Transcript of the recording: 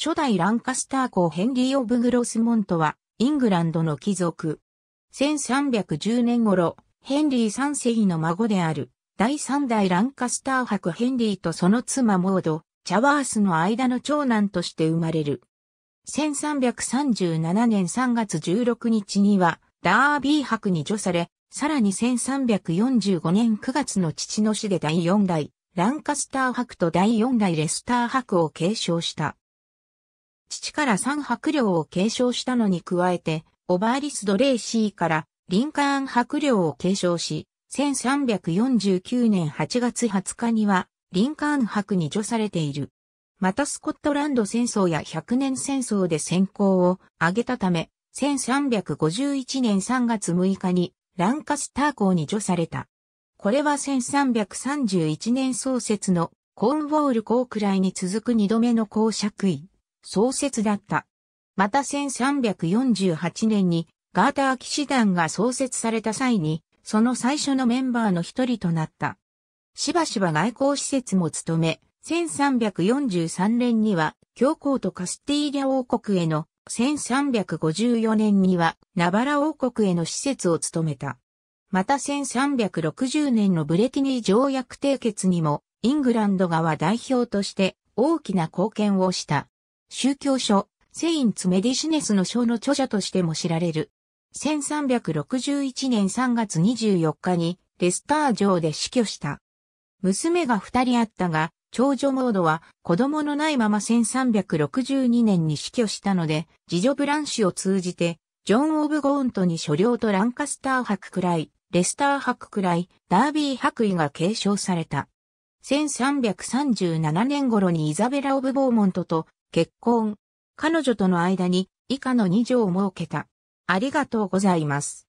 初代ランカスター公ヘンリー・オブ・グロスモントは、イングランドの貴族。1310年頃、ヘンリー3世の孫である、第3代ランカスター伯ヘンリーとその妻モード、チャワースの間の長男として生まれる。1337年3月16日には、ダービー伯に除され、さらに1345年9月の父の死で第4代、ランカスター伯と第4代レスター伯を継承した。父から三伯領を継承したのに加えて、オバーリス・ドレイシーからリンカーン伯領を継承し、1349年8月20日には、リンカーン伯に除されている。またスコットランド戦争や100年戦争で戦功を挙げたため、1351年3月6日にランカスター校に除された。これは1331年創設のコーンウォール港くらいに続く2度目の公爵位。創設だった。また1348年にガーター騎士団が創設された際に、その最初のメンバーの一人となった。しばしば外交施設も務め、1343年には、教皇とカスティーリャ王国への、1354年には、ナバラ王国への施設を務めた。また1360年のブレティニー条約締結にも、イングランド側代表として大きな貢献をした。宗教書、セインツ・メディシネスの書の著者としても知られる。1361年3月24日にレスター城で死去した。娘が二人あったが、長女モードは子供のないまま1362年に死去したので、次女ブランシュを通じて、ジョン・オブ・ゴーントに所領とランカスター伯くらい、レスター伯くらい、ダービー伯位が継承された。1337年頃にイザベラ・オブ・ボーモントと結婚。彼女との間に以下の2条を設けた。ありがとうございます。